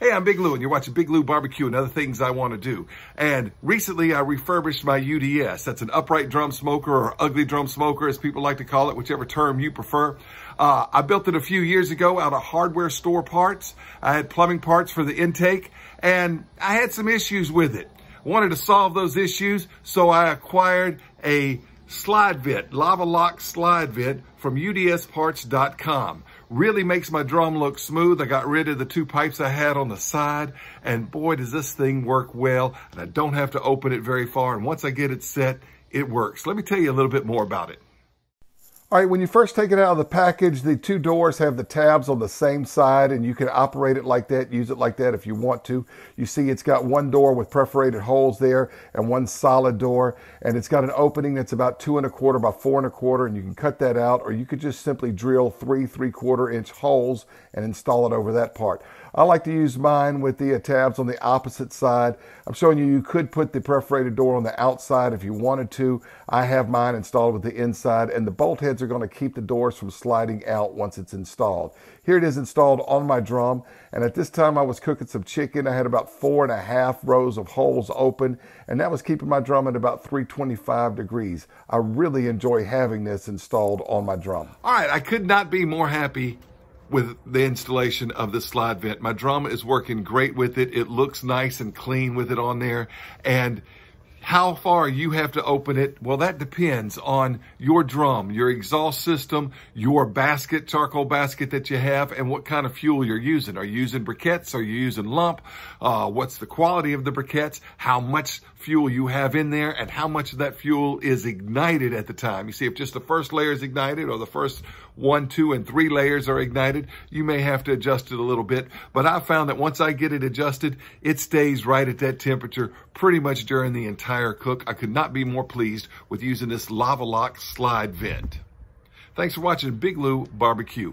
Hey, I'm Big Lou, and you're watching Big Lou Barbecue and other things I want to do. And recently, I refurbished my UDS. That's an upright drum smoker or ugly drum smoker, as people like to call it, whichever term you prefer. Uh, I built it a few years ago out of hardware store parts. I had plumbing parts for the intake, and I had some issues with it. Wanted to solve those issues, so I acquired a slide bit, lava lock slide bit, from udsparts.com. Really makes my drum look smooth. I got rid of the two pipes I had on the side and boy, does this thing work well. And I don't have to open it very far. And once I get it set, it works. Let me tell you a little bit more about it. All right, when you first take it out of the package, the two doors have the tabs on the same side, and you can operate it like that, use it like that if you want to. You see it's got one door with perforated holes there and one solid door, and it's got an opening that's about two and a quarter by four and a quarter, and you can cut that out, or you could just simply drill three three-quarter inch holes and install it over that part. I like to use mine with the uh, tabs on the opposite side. I'm showing you you could put the perforated door on the outside if you wanted to. I have mine installed with the inside, and the bolt heads are going to keep the doors from sliding out once it's installed. Here it is installed on my drum. And at this time I was cooking some chicken. I had about four and a half rows of holes open and that was keeping my drum at about 325 degrees. I really enjoy having this installed on my drum. All right. I could not be more happy with the installation of the slide vent. My drum is working great with it. It looks nice and clean with it on there. And how far you have to open it, well, that depends on your drum, your exhaust system, your basket, charcoal basket that you have, and what kind of fuel you're using. Are you using briquettes? Are you using lump? Uh, what's the quality of the briquettes? How much fuel you have in there and how much of that fuel is ignited at the time. You see, if just the first layer is ignited or the first one, two, and three layers are ignited, you may have to adjust it a little bit. But I found that once I get it adjusted, it stays right at that temperature pretty much during the entire cook, I could not be more pleased with using this Lava Lock slide vent. Thanks for watching Big Lou Barbecue.